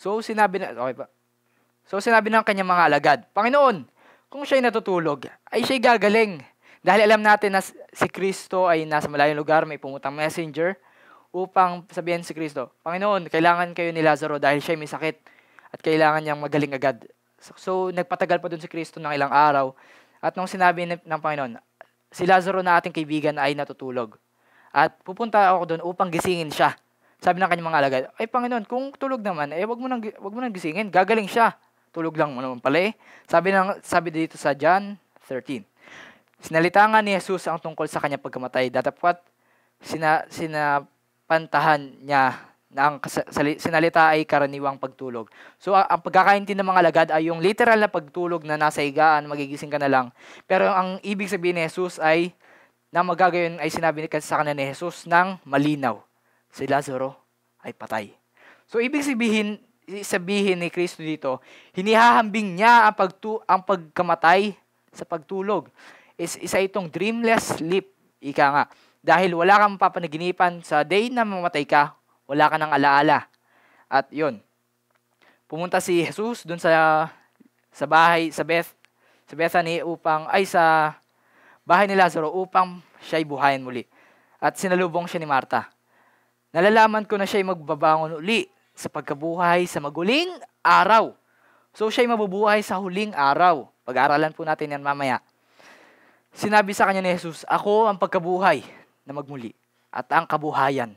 So sinabi na, okay pa. So sinabi ng kanyang mga alagad, Panginoon, kung siya'y natutulog, ay siya'y gagaling. Dahil alam natin na si Kristo ay nasa malayong lugar, may pumutang messenger, upang sabihin si Kristo, Panginoon, kailangan kayo ni Lazaro dahil siya'y may sakit at kailangan niyang magaling agad. So, so nagpatagal pa doon si Kristo ng ilang araw. At nung sinabi ng Panginoon, si Lazaro na ating kaibigan ay natutulog. At pupunta ako doon upang gisingin siya. Sabi ng kanyang mga alagad, ay Panginoon, kung tulog naman, eh wag mo nang wag mo nang gisingin, gagaling siya. Tulog lang naman pala eh. Sabi ng sabi dito sa John 13. Sinalitangan ni Jesus ang tungkol sa kanyang pagkamatay. Datapwat sina sinapantahan niya na ang sinalita ay karaniwang pagtulog. So ang pagkakaintindi ng mga lagad ay yung literal na pagtulog na nasa higaan, magigising ka na lang. Pero ang ibig sabihin ni Jesus ay na magagayon ay sinabi ni sa kanya ni Jesus ng malinaw si Lazaro ay patay. So ibig sabihin sabihin ni Kristo dito, hinihahambing niya ang, pagtu- ang pagkamatay sa pagtulog. Is, isa itong dreamless sleep, ika nga. Dahil wala kang mapapanaginipan sa day na mamatay ka, wala ka ng alaala. At yon pumunta si Jesus doon sa sa bahay sa Beth sa Bethany upang ay sa bahay ni Lazaro upang siya ay buhayin muli. At sinalubong siya ni Marta. Nalalaman ko na siya'y magbabangon uli sa pagkabuhay sa maguling araw. So siya'y mabubuhay sa huling araw. Pag-aaralan po natin yan mamaya. Sinabi sa kanya ni Jesus, Ako ang pagkabuhay na magmuli at ang kabuhayan.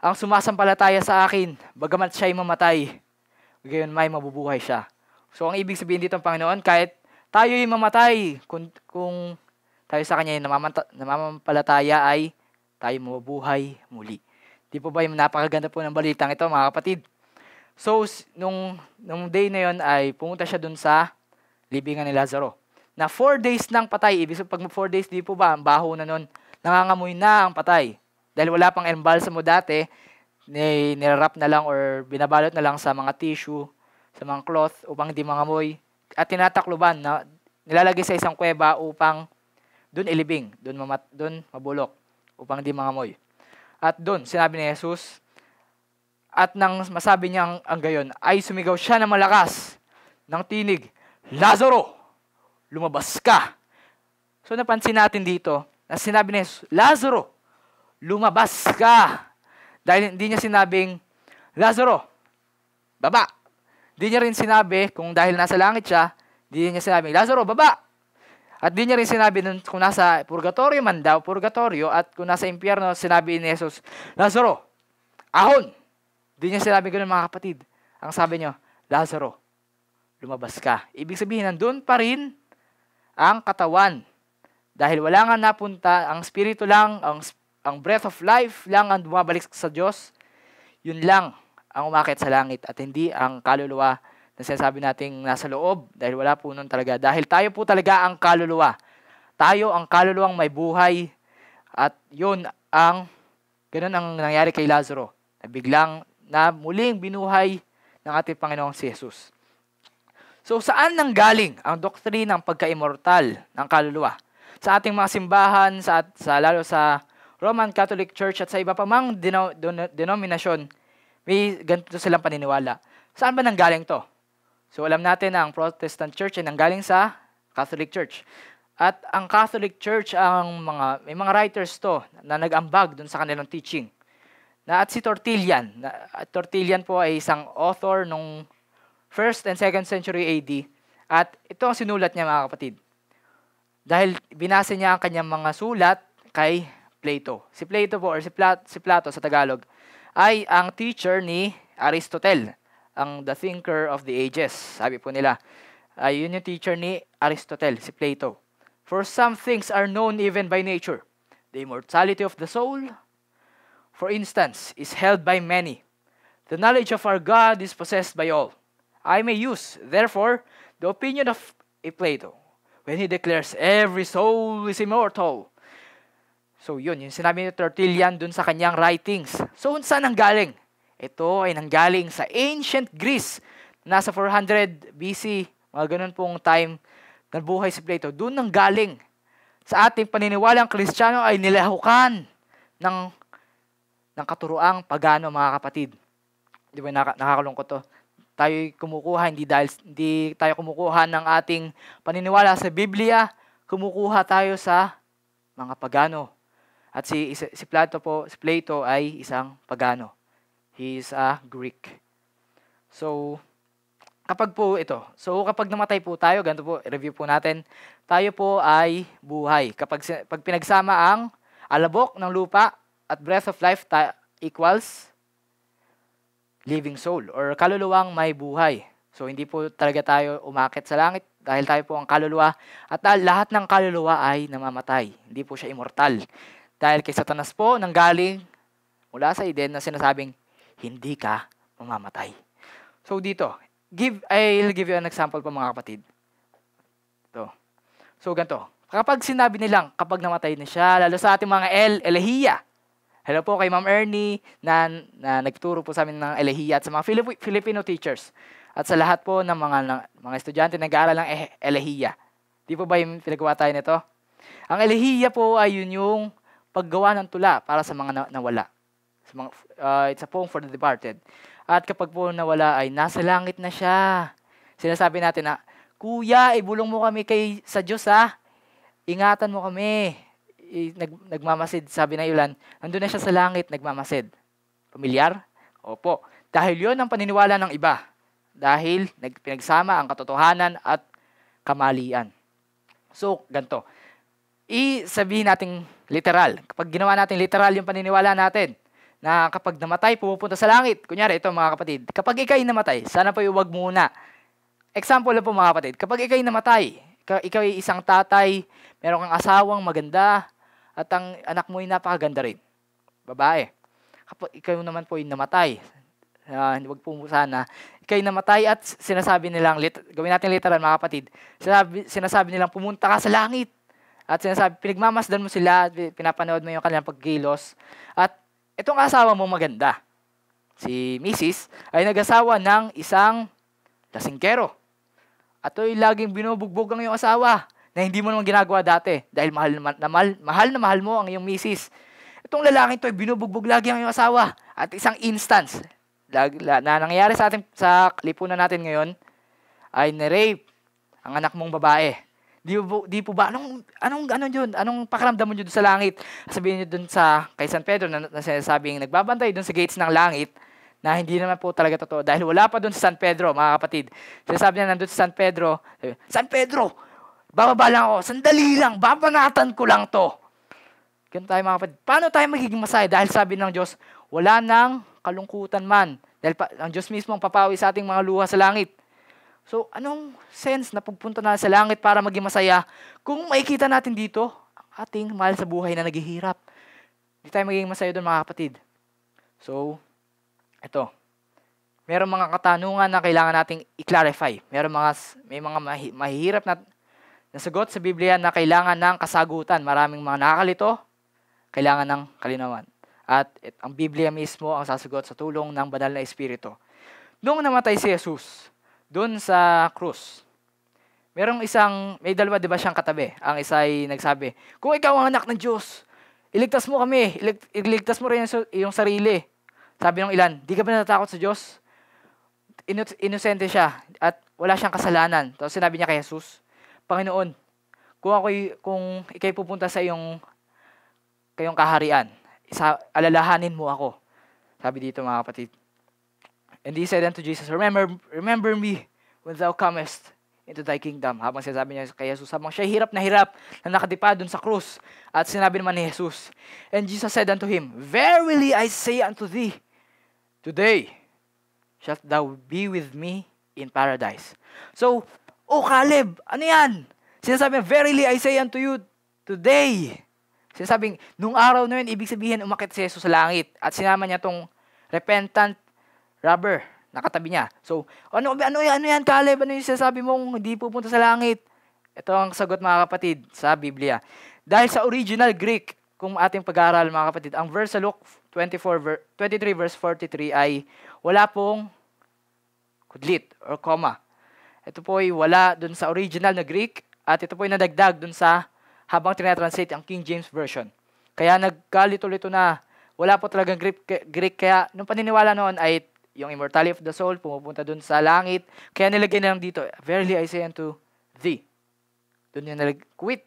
Ang sumasampalataya sa akin, bagamat siya'y mamatay, gayon may mabubuhay siya. So ang ibig sabihin dito ng Panginoon, kahit tayo'y mamatay, kung, kung tayo sa Kanya namamanta, namamampalataya ay tayo mabubuhay muli. Di po ba yung napakaganda po ng balitang ito mga kapatid? So, nung, nung day na yon ay pumunta siya dun sa libingan ni Lazaro. Na four days nang patay. Ibig sabihin, pag four days, di po ba, ang baho na nun. Nangangamoy na ang patay. Dahil wala pang mo dati, ni, nirarap na lang or binabalot na lang sa mga tissue, sa mga cloth, upang hindi mangamoy. At tinatakluban na nilalagay sa isang kuweba upang doon ilibing, doon mamat, doon mabulok upang hindi mangamoy. At doon, sinabi ni Jesus, at nang masabi niya ang, ang gayon, ay sumigaw siya na malakas ng tinig, Lazaro, lumabas ka. So napansin natin dito na sinabi ni Jesus, Lazaro, lumabas ka. Dahil hindi niya sinabing, Lazaro, baba. Hindi niya rin sinabi, kung dahil nasa langit siya, hindi niya sinabing, Lazaro, baba. At di niya rin sinabi nun, kung nasa purgatorio man daw, purgatorio, at kung nasa impyerno, sinabi ni Jesus, Lazaro, ahon! Di niya sinabi ganun mga kapatid. Ang sabi niya, Lazaro, lumabas ka. Ibig sabihin, nandun pa rin ang katawan. Dahil wala nga napunta, ang spirito lang, ang, ang breath of life lang ang bumabalik sa Diyos, yun lang ang umakit sa langit at hindi ang kaluluwa na sinasabi nating nasa loob dahil wala po nun talaga. Dahil tayo po talaga ang kaluluwa. Tayo ang kaluluwang may buhay at yun ang, ganun ang nangyari kay Lazaro na biglang na muling binuhay ng ating Panginoong si Jesus. So saan nang galing ang doktrina ng pagka-immortal ng kaluluwa? Sa ating mga simbahan, sa, sa lalo sa Roman Catholic Church at sa iba pa mang deno, denominasyon, may ganito silang paniniwala. Saan ba nang galing to? So alam natin na ang Protestant Church ay nanggaling sa Catholic Church. At ang Catholic Church ang mga may mga writers to na nag-ambag dun sa kanilang teaching. Na at si Tortillian, na, at Tortillian po ay isang author nung 1st and 2nd century AD. At ito ang sinulat niya mga kapatid. Dahil binasa niya ang kanyang mga sulat kay Plato. Si Plato po or si, Plat, si Plato sa Tagalog ay ang teacher ni Aristotle ang the thinker of the ages. Sabi po nila, ay uh, yun yung teacher ni Aristotle, si Plato. For some things are known even by nature. The immortality of the soul, for instance, is held by many. The knowledge of our God is possessed by all. I may use, therefore, the opinion of a Plato when he declares every soul is immortal. So yun, yung sinabi ni Tertullian dun sa kanyang writings. So, saan ang galing? Ito ay nanggaling sa ancient Greece. Nasa 400 BC, mga ganun pong time buhay si Plato. Doon nanggaling sa ating paniniwalang Kristiyano ay nilahukan ng ng katuruang pagano mga kapatid. Di ba nakakalungkot to? Tayo kumukuha hindi dahil hindi tayo kumukuha ng ating paniniwala sa Biblia, kumukuha tayo sa mga pagano. At si si Plato po, si Plato ay isang pagano. He is a Greek. So, kapag po ito, so kapag namatay po tayo, ganito po, review po natin, tayo po ay buhay. Kapag pag pinagsama ang alabok ng lupa at breath of life ta- equals living soul or kaluluwang may buhay. So hindi po talaga tayo umakit sa langit dahil tayo po ang kaluluwa at lahat ng kaluluwa ay namamatay. Hindi po siya immortal. Dahil kay Satanas po nanggaling mula sa Eden na sinasabing hindi ka mamamatay. So dito, give, I'll give you an example po mga kapatid. Ito. So ganto. kapag sinabi nilang kapag namatay na siya, lalo sa ating mga El, Elehia. Hello po kay Ma'am Ernie na, na nagturo po sa amin ng Elehia at sa mga Filip, Filipino teachers at sa lahat po ng mga ng, mga estudyante na nag-aaral ng e-, Elehia. Di po ba yung pinagawa tayo nito? Ang Elehia po ay yun yung paggawa ng tula para sa mga nawala. Sa mga, uh, ah, it's a poem for the departed. At kapag po nawala ay nasa langit na siya. Sinasabi natin na, Kuya, ibulong mo kami kay sa Diyos ha. Ingatan mo kami. I, nag, nagmamasid, sabi na Yulan, nandun na siya sa langit, nagmamasid. Pamilyar? Opo. Dahil yon ang paniniwala ng iba. Dahil pinagsama ang katotohanan at kamalian. So, ganto. I sabihin nating literal. Kapag ginawa natin literal yung paniniwala natin, na kapag namatay, pupunta sa langit. Kunyari, ito mga kapatid, kapag ikay namatay, sana po iwag muna. Example lang po mga kapatid, kapag ikay namatay, ikaw ay isang tatay, meron kang asawang maganda, at ang anak mo ay napakaganda rin. Babae. Kapag ikaw naman ah, po ay namatay, uh, wag po sana, ikaw ay namatay at sinasabi nilang, lit, gawin natin literal mga kapatid, sinasabi, sinasabi nilang pumunta ka sa langit. At sinasabi, pinagmamasdan mo sila, pinapanood mo yung kanilang pagkilos. At itong asawa mo maganda. Si Mrs. ay nag-asawa ng isang lasingkero. At ay laging binubugbog ang iyong asawa na hindi mo naman ginagawa dati dahil mahal na mahal, mahal, na mahal mo ang iyong Mrs. Itong lalaking to binubugbog lagi ang iyong asawa. At isang instance na nangyayari sa atin sa lipunan natin ngayon ay na-rape ang anak mong babae. Di po, di po ba? Anong, anong, anong yun? Anong pakiramdam mo yun sa langit? Sabihin nyo dun sa, kay San Pedro, na, na sinasabing nagbabantay dun sa gates ng langit, na hindi naman po talaga totoo. Dahil wala pa dun sa San Pedro, mga kapatid. Sinasabi niya nandun sa San Pedro, San Pedro, bababa lang ako, sandali lang, babanatan ko lang to. Ganun tayo mga kapatid. Paano tayo magiging masaya? Dahil sabi ng Diyos, wala nang kalungkutan man. Dahil pa, ang Diyos mismo ang papawi sa ating mga luha sa langit. So, anong sense na pagpunta na sa langit para maging masaya kung makikita natin dito ang ating mahal sa buhay na naghihirap? Hindi tayo magiging masaya doon mga kapatid. So, ito. Merong mga katanungan na kailangan nating i-clarify. Merong mga, may mga mahi, mahihirap na nasagot sa Biblia na kailangan ng kasagutan. Maraming mga nakakalito, kailangan ng kalinawan. At it, ang Biblia mismo ang sasagot sa tulong ng banal na Espiritu. Noong namatay si Jesus, doon sa krus. Merong isang, may dalawa di ba siyang katabi? Ang isa ay nagsabi, Kung ikaw ang anak ng Diyos, iligtas mo kami, ilig, iligtas mo rin yung, yung sarili. Sabi ng ilan, di ka ba natatakot sa Diyos? Inu- inosente siya at wala siyang kasalanan. Tapos sinabi niya kay Jesus, Panginoon, kung ako kung ikay pupunta sa iyong kayong kaharian, isa, alalahanin mo ako. Sabi dito mga kapatid, And he said unto Jesus, Remember, remember me when thou comest into thy kingdom. Habang sinasabi niya kay Jesus, habang siya hirap na hirap na nakadipa dun sa krus. At sinabi naman ni Jesus, And Jesus said unto him, Verily I say unto thee, Today shalt thou be with me in paradise. So, O Caleb, ano yan? Sinasabi, Verily I say unto you, Today. Sinasabing, nung araw na yun, ibig sabihin, umakit si Jesus sa langit. At sinama niya tong repentant rubber, nakatabi niya. So, ano, ano, ano yan, Caleb? Ano yung sinasabi mong hindi pupunta sa langit? Ito ang sagot mga kapatid sa Biblia. Dahil sa original Greek, kung ating pag-aaral mga kapatid, ang verse sa Luke 24, ver, 23 verse 43 ay wala pong kudlit or comma. Ito po ay wala dun sa original na Greek at ito po ay nadagdag dun sa habang tinatranslate ang King James Version. Kaya nagkalito-lito na wala po talagang Greek, Greek kaya nung paniniwala noon ay yung immortality of the soul, pumupunta dun sa langit. Kaya nilagay na lang dito, Verily I say unto thee. Dun niya nalag, quit.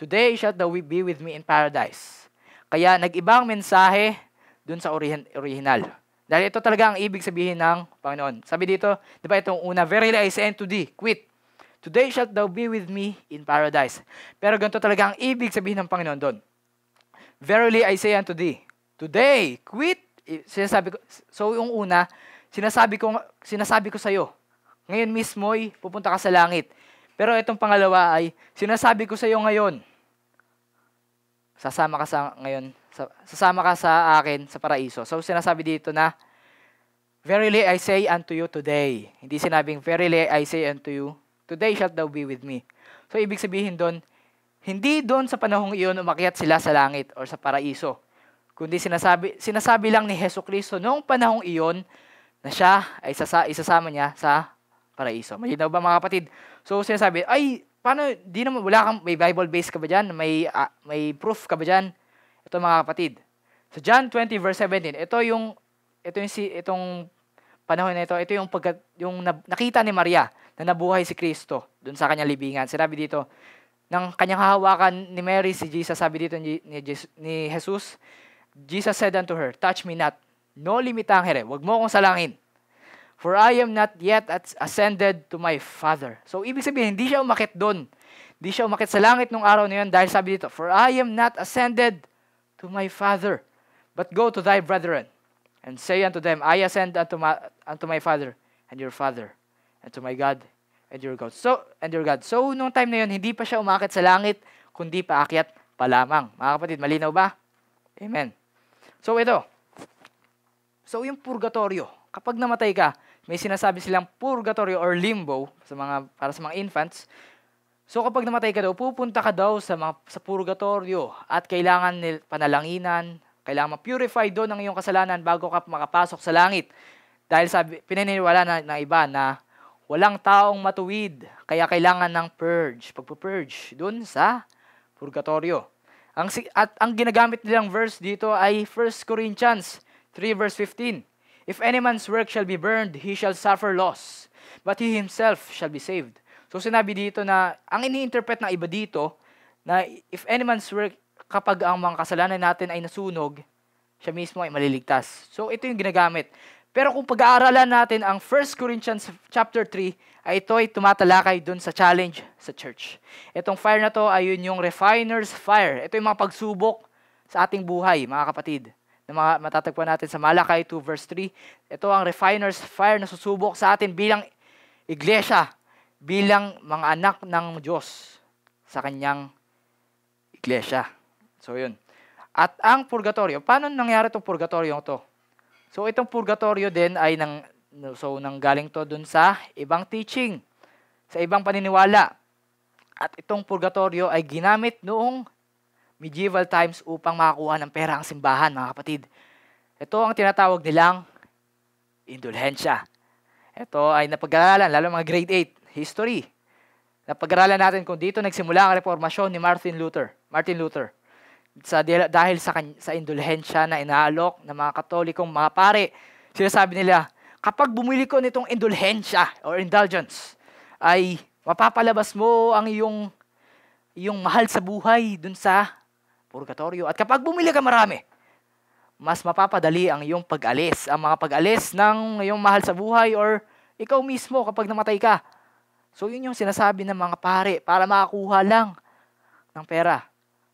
Today shall thou be with me in paradise. Kaya nag-ibang mensahe dun sa origin- original. Dahil ito talaga ang ibig sabihin ng Panginoon. Sabi dito, di ba itong una, Verily I say unto thee, quit. Today shall thou be with me in paradise. Pero ganito talaga ang ibig sabihin ng Panginoon doon. Verily I say unto thee, Today, quit sinasabi ko, so yung una, sinasabi ko, sinasabi ko sa'yo, ngayon mismo ay pupunta ka sa langit. Pero itong pangalawa ay, sinasabi ko sa'yo ngayon, sasama ka sa ngayon, sasama ka sa akin sa paraiso. So sinasabi dito na, Verily I say unto you today. Hindi sinabing, Verily I say unto you, today shalt thou be with me. So ibig sabihin doon, hindi doon sa panahong iyon umakyat sila sa langit or sa paraiso kundi sinasabi, sinasabi lang ni Heso Kristo noong panahong iyon na siya ay sasa, isasama niya sa paraiso. Malinaw ba mga kapatid? So sinasabi, ay, paano, di naman, wala kang, may Bible base ka ba dyan? May, uh, may proof ka ba dyan? Ito mga kapatid. So John 20 verse 17, ito yung, ito yung, si, itong panahon na ito, ito yung, pag, yung nakita ni Maria na nabuhay si Kristo doon sa kanyang libingan. Sinabi dito, nang kanyang hawakan ni Mary si Jesus, sabi dito ni, ni, ni Jesus, Jesus said unto her, Touch me not, no here, wag mo akong salangin. For I am not yet ascended to my Father. So, ibig sabihin, hindi siya umakit doon. Hindi siya umakit sa langit nung araw na yun dahil sabi dito, For I am not ascended to my Father, but go to thy brethren, and say unto them, I ascend unto my, unto my Father and your Father, and to my God and your God. So, and your God. So, nung time na yun, hindi pa siya umakit sa langit, kundi paakyat pa lamang. Mga kapatid, malinaw ba? Amen. So ito. So yung purgatorio, kapag namatay ka, may sinasabi silang purgatorio or limbo sa mga para sa mga infants. So kapag namatay ka daw, pupunta ka daw sa mga, sa purgatorio at kailangan nil, panalanginan, kailangan ma-purify doon ang iyong kasalanan bago ka makapasok sa langit. Dahil sabi, pinaniniwala na, ng iba na walang taong matuwid, kaya kailangan ng purge, pagpo-purge doon sa purgatorio. Ang, at ang ginagamit nilang verse dito ay 1 Corinthians 3 verse 15. If any man's work shall be burned, he shall suffer loss, but he himself shall be saved. So sinabi dito na, ang iniinterpret ng iba dito, na if any man's work, kapag ang mga kasalanan natin ay nasunog, siya mismo ay maliligtas. So ito yung ginagamit. Pero kung pag-aaralan natin ang 1 Corinthians chapter 3, ay ah, ito ay tumatalakay dun sa challenge sa church. Itong fire na to ay yun yung refiner's fire. Ito yung mga pagsubok sa ating buhay, mga kapatid na mga matatagpuan natin sa Malakay 2 verse 3. Ito ang refiner's fire na susubok sa atin bilang iglesia, bilang mga anak ng Diyos sa kanyang iglesia. So yun. At ang purgatorio, paano nangyari itong purgatorio to? So itong purgatorio din ay nang So, nanggaling to dun sa ibang teaching, sa ibang paniniwala. At itong purgatorio ay ginamit noong medieval times upang makakuha ng pera ang simbahan, mga kapatid. Ito ang tinatawag nilang indulhensya. Ito ay napag-aralan, lalo mga grade 8, history. Napag-aralan natin kung dito nagsimula ang reformasyon ni Martin Luther. Martin Luther. Sa, dahil sa, sa indulhensya na inaalok ng mga katolikong mga pare, sinasabi nila, kapag bumili ko nitong indulhensya or indulgence, ay mapapalabas mo ang iyong, iyong mahal sa buhay dun sa purgatorio. At kapag bumili ka marami, mas mapapadali ang iyong pag-alis, ang mga pag-alis ng iyong mahal sa buhay or ikaw mismo kapag namatay ka. So yun yung sinasabi ng mga pare para makakuha lang ng pera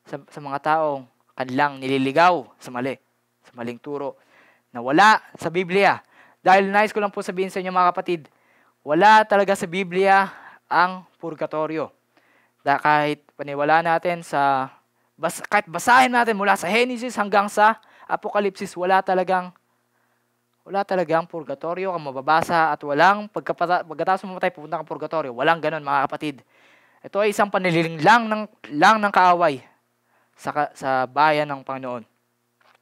sa, sa mga taong kanilang nililigaw sa mali, sa maling turo na wala sa Biblia dahil nice ko lang po sabihin sa inyo mga kapatid, wala talaga sa Biblia ang purgatorio. Da kahit paniwala natin sa bas, kahit basahin natin mula sa Genesis hanggang sa Apokalipsis, wala talagang wala talagang purgatorio kang mababasa at walang pagkapata, pagkatapos mamatay pupunta kang purgatorio. Walang ganun mga kapatid. Ito ay isang panililing lang ng, lang ng kaaway sa, sa bayan ng Panginoon.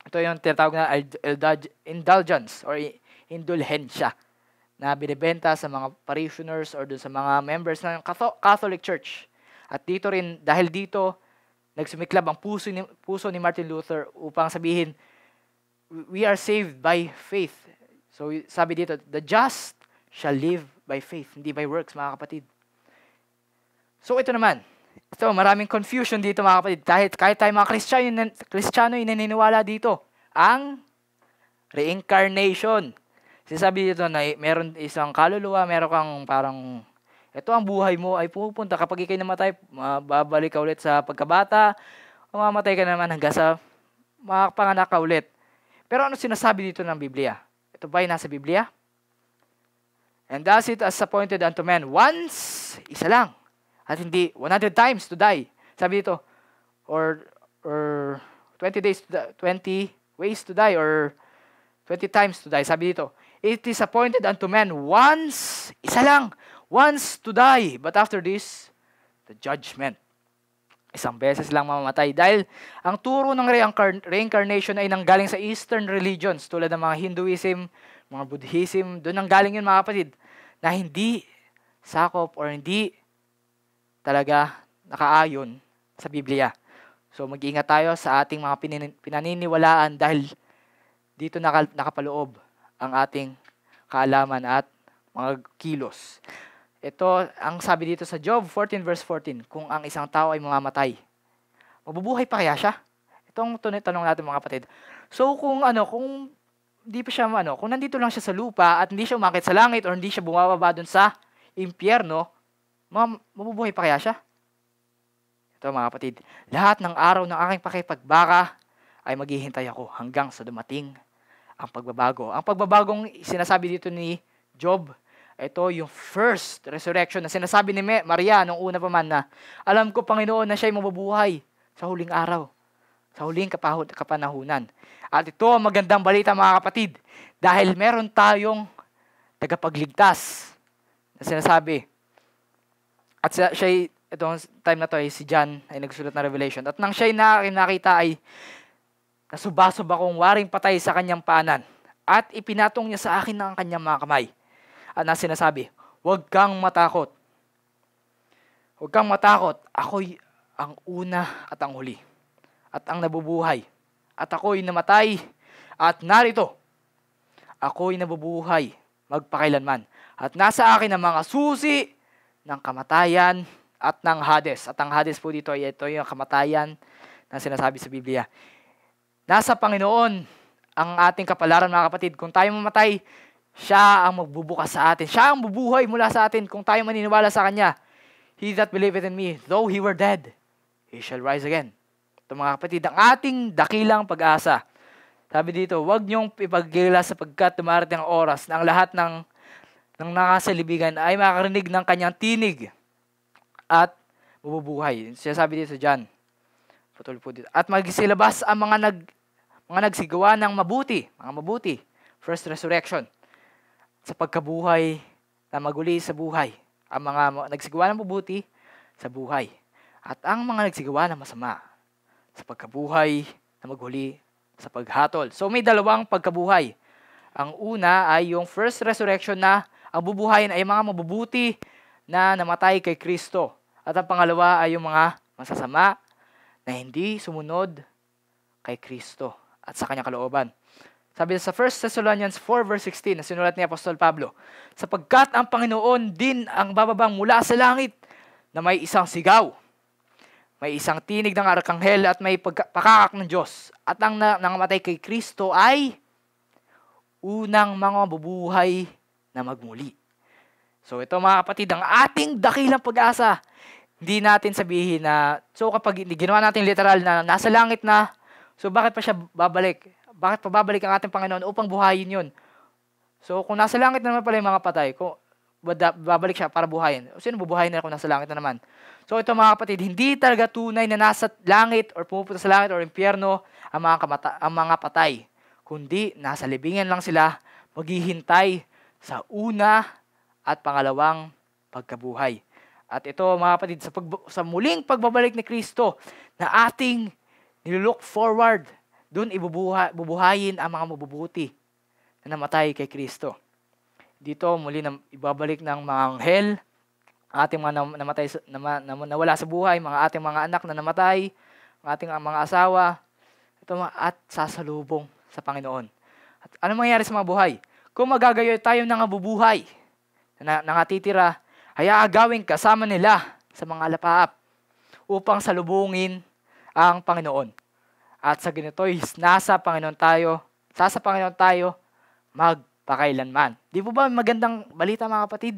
Ito yung tinatawag na indulgence or indulhensya na binibenta sa mga parishioners or dun sa mga members ng Catholic Church. At dito rin, dahil dito, nagsumiklab ang puso ni, puso ni Martin Luther upang sabihin, we are saved by faith. So sabi dito, the just shall live by faith, hindi by works, mga kapatid. So ito naman, ito, maraming confusion dito mga kapatid. Kahit, kahit tayo mga Kristiyano, Kristiyano yung naniniwala dito. Ang reincarnation. Sinasabi dito na meron isang kaluluwa, meron kang parang ito ang buhay mo ay pupunta kapag ikay namatay, uh, babalik ka ulit sa pagkabata, o mamatay ka naman hanggang sa makapanganak ka ulit. Pero ano sinasabi dito ng Biblia? Ito ba ay nasa Biblia? And does it as appointed unto men once, isa lang, at hindi 100 times to die. Sabi dito, or, or 20 days, to die, 20 ways to die, or 20 times to die. Sabi dito, It is appointed unto man once, isa lang, once to die. But after this, the judgment. Isang beses lang mamamatay. Dahil ang turo ng reincarnation ay nanggaling sa Eastern religions tulad ng mga Hinduism, mga Buddhism. Doon nanggaling yun mga kapatid na hindi sakop or hindi talaga nakaayon sa Biblia. So mag-iingat tayo sa ating mga pinaniniwalaan dahil dito nakapaloob ang ating kaalaman at mga kilos. Ito, ang sabi dito sa Job 14 verse 14, kung ang isang tao ay mamamatay, mabubuhay pa kaya siya? Itong tanong natin mga kapatid. So kung ano, kung di pa siya ano, kung nandito lang siya sa lupa at hindi siya umakyat sa langit or hindi siya bumababa doon sa impyerno, mabubuhay pa kaya siya? Ito mga kapatid, lahat ng araw ng aking pakipagbaka ay maghihintay ako hanggang sa dumating ang pagbabago. Ang pagbabagong sinasabi dito ni Job, ito yung first resurrection na sinasabi ni Maria nung una pa man na, alam ko Panginoon na siya'y mabubuhay sa huling araw, sa huling kapahod, kapanahunan. At ito ang magandang balita mga kapatid, dahil meron tayong tagapagligtas na sinasabi. At siya, siya'y, itong time na to ay si John ay nagsulat ng Revelation. At nang siya'y nakita ay Nasubasub akong waring patay sa kanyang paanan at ipinatong niya sa akin ang kanyang mga kamay. At na sinasabi, huwag kang matakot. Huwag kang matakot. Ako'y ang una at ang huli. At ang nabubuhay. At ako'y namatay. At narito. Ako'y nabubuhay magpakailanman. At nasa akin ang mga susi ng kamatayan at ng Hades. At ang Hades po dito ay ito yung kamatayan na sinasabi sa Biblia. Nasa Panginoon ang ating kapalaran mga kapatid. Kung tayo mamatay, siya ang magbubukas sa atin. Siya ang bubuhay mula sa atin kung tayo maniniwala sa Kanya. He that believeth in me, though he were dead, he shall rise again. Ito mga kapatid, ang ating dakilang pag-asa. Sabi dito, huwag niyong ipagkilala sapagkat dumarating ang oras na ang lahat ng, ng nakasalibigan ay makarinig ng kanyang tinig at mabubuhay. Siya sabi dito sa John. Putol po dito. At magisilabas ang mga nag mga nagsigawa ng mabuti, mga mabuti, first resurrection, sa pagkabuhay na maguli sa buhay. Ang mga nagsigawa ng mabuti sa buhay. At ang mga nagsigawa ng masama sa pagkabuhay na maghuli sa paghatol. So may dalawang pagkabuhay. Ang una ay yung first resurrection na ang bubuhayin ay mga mabubuti na namatay kay Kristo. At ang pangalawa ay yung mga masasama na hindi sumunod kay Kristo at sa kanyang kalooban. Sabi sa 1 Thessalonians 4 verse 16 na sinulat ni Apostol Pablo, sapagkat ang Panginoon din ang bababang mula sa langit na may isang sigaw, may isang tinig ng arkanghel at may pakakak ng Diyos. At ang na- nangamatay kay Kristo ay unang mga bubuhay na magmuli. So ito mga kapatid, ang ating dakilang pag-asa. Hindi natin sabihin na, so kapag ginawa natin literal na nasa langit na, So bakit pa siya babalik? Bakit pa babalik ang ating Panginoon upang buhayin yun? So kung nasa langit na naman pala yung mga patay, kung babalik siya para buhayin. Sino bubuhayin na kung nasa langit na naman? So ito mga kapatid, hindi talaga tunay na nasa langit or pumupunta sa langit or impyerno ang mga, kamata- ang mga patay. Kundi nasa libingan lang sila maghihintay sa una at pangalawang pagkabuhay. At ito mga kapatid, sa, pag, sa muling pagbabalik ni Kristo na ating Nilook forward. Doon ibubuha, bubuhayin ang mga mabubuti na namatay kay Kristo. Dito muli na ibabalik ng mga anghel, ating mga namatay na, na, nawala sa buhay, mga ating mga anak na namatay, mga ating mga asawa, ito at sasalubong sa Panginoon. At ano mangyayari sa mga buhay? Kung magagayo tayo ng abubuhay, na nangatitira, hayaa gawin kasama nila sa mga lapaap upang salubungin ang Panginoon. At sa ganito ay nasa Panginoon tayo, nasa Panginoon tayo magpakailanman. Di po ba magandang balita mga kapatid?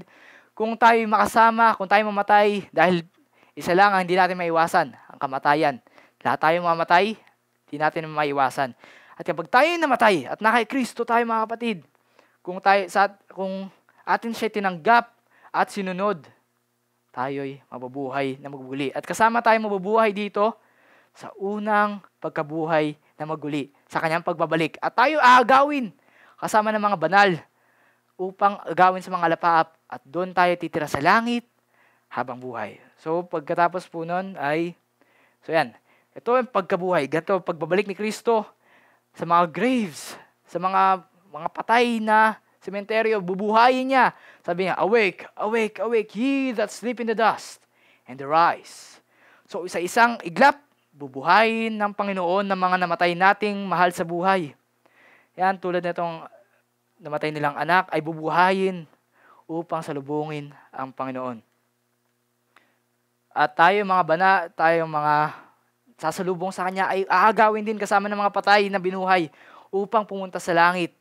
Kung tayo makasama, kung tayo mamatay, dahil isa lang ang hindi natin maiwasan, ang kamatayan. Lahat tayo mamatay, hindi natin maiwasan. At kapag tayo namatay at na kay Kristo tayo mga kapatid, kung tayo sa kung atin siya tinanggap at sinunod, tayo'y mabubuhay na magbuli. At kasama tayo mabubuhay dito sa unang pagkabuhay na maguli sa kanyang pagbabalik. At tayo aagawin kasama ng mga banal upang agawin sa mga lapaap at doon tayo titira sa langit habang buhay. So pagkatapos po nun ay, so yan, ito ang pagkabuhay, ganito pagbabalik ni Kristo sa mga graves, sa mga mga patay na sementeryo, bubuhayin niya. Sabi niya, awake, awake, awake, ye that sleep in the dust and arise. So isa-isang iglap bubuhayin ng Panginoon ng mga namatay nating mahal sa buhay. Yan, tulad nitong namatay nilang anak ay bubuhayin upang salubungin ang Panginoon. At tayo mga bana, tayo mga sasalubong sa Kanya ay aagawin din kasama ng mga patay na binuhay upang pumunta sa langit.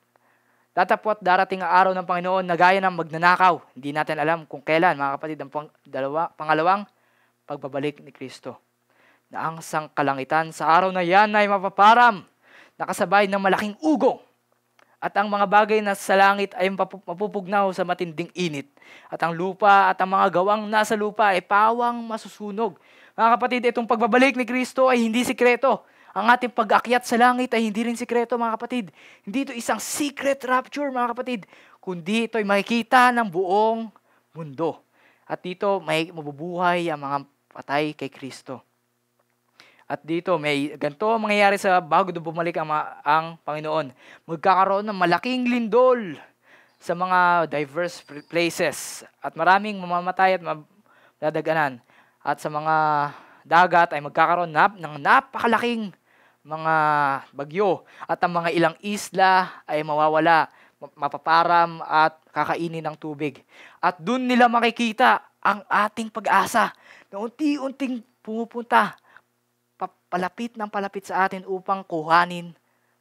Tatapot darating ang araw ng Panginoon na gaya ng magnanakaw. Hindi natin alam kung kailan, mga kapatid, ang pang- dalawa, pangalawang pagbabalik ni Kristo na ang sangkalangitan sa araw na yan ay mapaparam, nakasabay ng malaking ugong. At ang mga bagay na sa langit ay mapupugnaw sa matinding init. At ang lupa at ang mga gawang nasa lupa ay pawang masusunog. Mga kapatid, itong pagbabalik ni Kristo ay hindi sikreto. Ang ating pag-akyat sa langit ay hindi rin sikreto, mga kapatid. Hindi ito isang secret rapture, mga kapatid. Kundi ito ay makikita ng buong mundo. At dito, may mabubuhay ang mga patay kay Kristo. At dito may ganito ang mangyayari sa bago doon bumalik ang, ang Panginoon. Magkakaroon ng malaking lindol sa mga diverse places at maraming mamamatay at madadaganan. At sa mga dagat ay magkakaroon nap ng napakalaking mga bagyo at ang mga ilang isla ay mawawala, mapaparam at kakainin ng tubig. At doon nila makikita ang ating pag-asa na unti-unting pumupunta palapit ng palapit sa atin upang kuhanin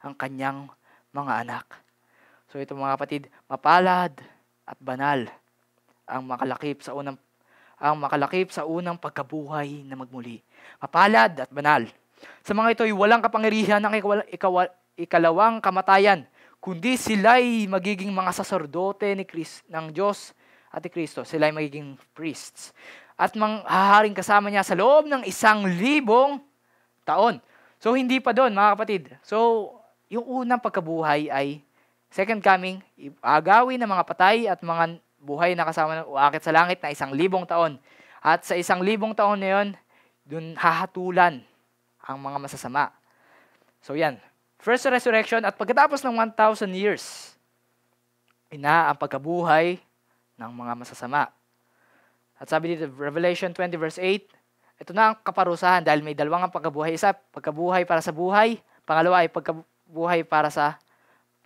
ang kanyang mga anak. So ito mga kapatid, mapalad at banal ang makalakip sa unang ang makalakip sa unang pagkabuhay na magmuli. Mapalad at banal. Sa mga ito ay walang kapangyarihan ng ikalawang kamatayan, kundi sila'y magiging mga saserdote ni Chris, ng Diyos at ni Kristo. Sila'y magiging priests. At manghaharing kasama niya sa loob ng isang libong taon. So, hindi pa doon, mga kapatid. So, yung unang pagkabuhay ay second coming, agawin ng mga patay at mga buhay na kasama ng uakit sa langit na isang libong taon. At sa isang libong taon na yun, dun hahatulan ang mga masasama. So yan, first resurrection at pagkatapos ng 1,000 years, ina ang pagkabuhay ng mga masasama. At sabi dito, Revelation 20 verse 8, ito na ang kaparusahan dahil may dalawang ang pagkabuhay. Isa, pagkabuhay para sa buhay. Pangalawa ay pagkabuhay para sa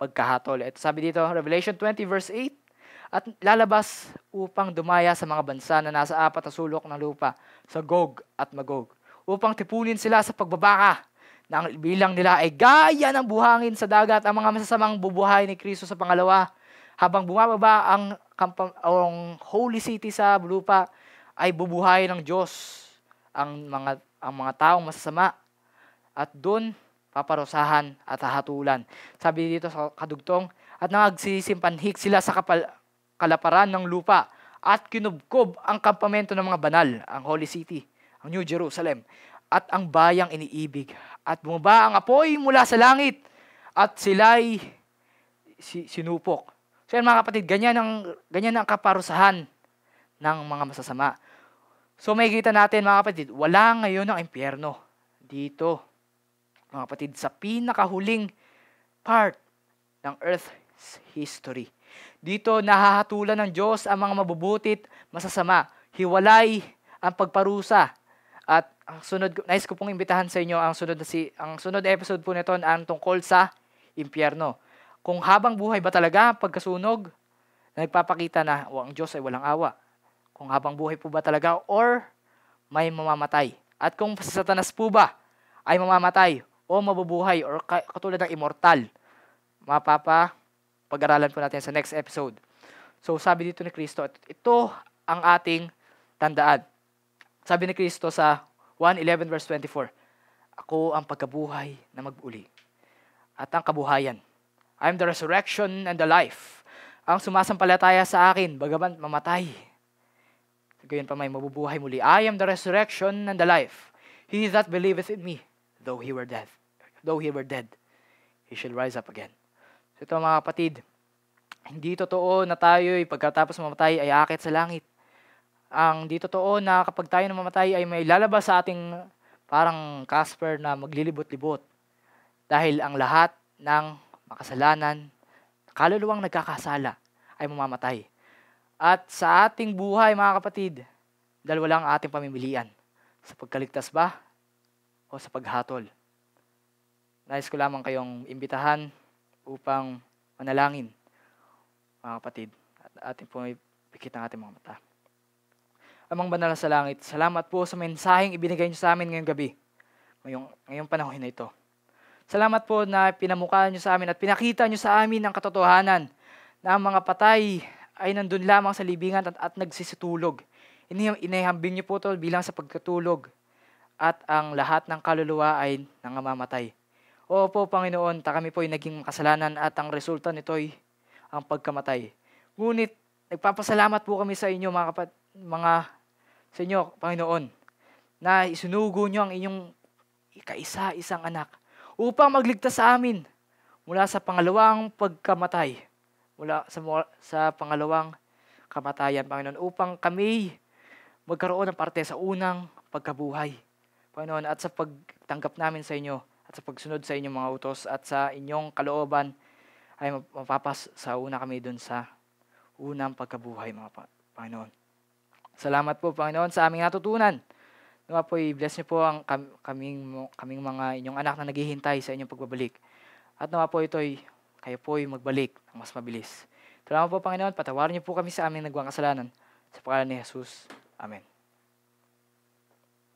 pagkahatol. Ito sabi dito, Revelation 20 verse 8, At lalabas upang dumaya sa mga bansa na nasa apat na sulok ng lupa, sa Gog at Magog, upang tipunin sila sa pagbabaka na ang bilang nila ay gaya ng buhangin sa dagat ang mga masasamang bubuhay ni Kristo sa pangalawa habang bumababa ang, kampang, ang holy city sa lupa ay bubuhay ng Diyos ang mga ang mga taong masasama at doon paparusahan at hahatulan. Sabi dito sa kadugtong, at nangagsisimpanhik sila sa kapal, kalaparan ng lupa at kinubkob ang kampamento ng mga banal, ang Holy City, ang New Jerusalem, at ang bayang iniibig. At bumaba ang apoy mula sa langit at sila'y si, sinupok. So yan mga kapatid, ganyan ang, ganyan ang kaparusahan ng mga masasama. So makikita natin mga kapatid, wala ngayon ang impyerno dito. Mga kapatid, sa pinakahuling part ng Earth's history. Dito nahahatulan ng Diyos ang mga mabubutit, masasama, hiwalay ang pagparusa. At ang sunod, nais ko pong imbitahan sa inyo ang sunod na si ang sunod episode po nito ang tungkol sa impyerno. Kung habang buhay ba talaga pagkasunog, nagpapakita na oh, ang Diyos ay walang awa kung habang buhay po ba talaga or may mamamatay. At kung sa Satanas po ba ay mamamatay o mabubuhay or katulad ng immortal, mapapa pag-aralan po natin sa next episode. So sabi dito ni Kristo, ito ang ating tandaan. Sabi ni Kristo sa 1.11 verse 24, Ako ang pagkabuhay na mag-uli at ang kabuhayan. I am the resurrection and the life. Ang sumasampalataya sa akin, bagaman mamatay, gayon pa may mabubuhay muli. I am the resurrection and the life. He that believeth in me, though he were dead, though he were dead, he shall rise up again. So ito mga kapatid, hindi totoo na tayo pagkatapos mamatay ay akit sa langit. Ang di totoo na kapag tayo namamatay ay may lalabas sa ating parang Casper na maglilibot-libot. Dahil ang lahat ng makasalanan, kaluluwang nagkakasala ay mamamatay. At sa ating buhay, mga kapatid, dalawa ang ating pamimilian. Sa pagkaligtas ba o sa paghatol? Nais ko lamang kayong imbitahan upang manalangin, mga kapatid, at ating pumipikit ang ating mga mata. Amang banal sa langit, salamat po sa mensaheng ibinigay niyo sa amin ngayong gabi, ngayong, ngayong panahon na ito. Salamat po na pinamukha niyo sa amin at pinakita niyo sa amin ang katotohanan na ang mga patay ay nandun lamang sa libingan at, at nagsisitulog. Inihambing niyo po ito bilang sa pagkatulog at ang lahat ng kaluluwa ay nangamamatay. Opo, Panginoon, ta kami po po'y naging kasalanan at ang resulta nito ay ang pagkamatay. Ngunit, nagpapasalamat po kami sa inyo, mga, kapat, mga sa inyo, Panginoon, na isunugo nyo ang inyong kaisa-isang anak upang magligtas sa amin mula sa pangalawang pagkamatay mula sa, sa pangalawang kamatayan, Panginoon, upang kami magkaroon ng parte sa unang pagkabuhay. Panginoon, at sa pagtanggap namin sa inyo, at sa pagsunod sa inyong mga utos, at sa inyong kalooban, ay mapapas sa una kami dun sa unang pagkabuhay, mga pa- Panginoon. Salamat po, Panginoon, sa aming natutunan. Nawa po, i-bless niyo po ang kaming, kaming mga inyong anak na naghihintay sa inyong pagbabalik. At nawa po ito ay kayo po ay magbalik ng mas mabilis. Salamat po, Panginoon. Patawarin niyo po kami sa aming nagwang kasalanan. Sa pangalan ni Jesus. Amen.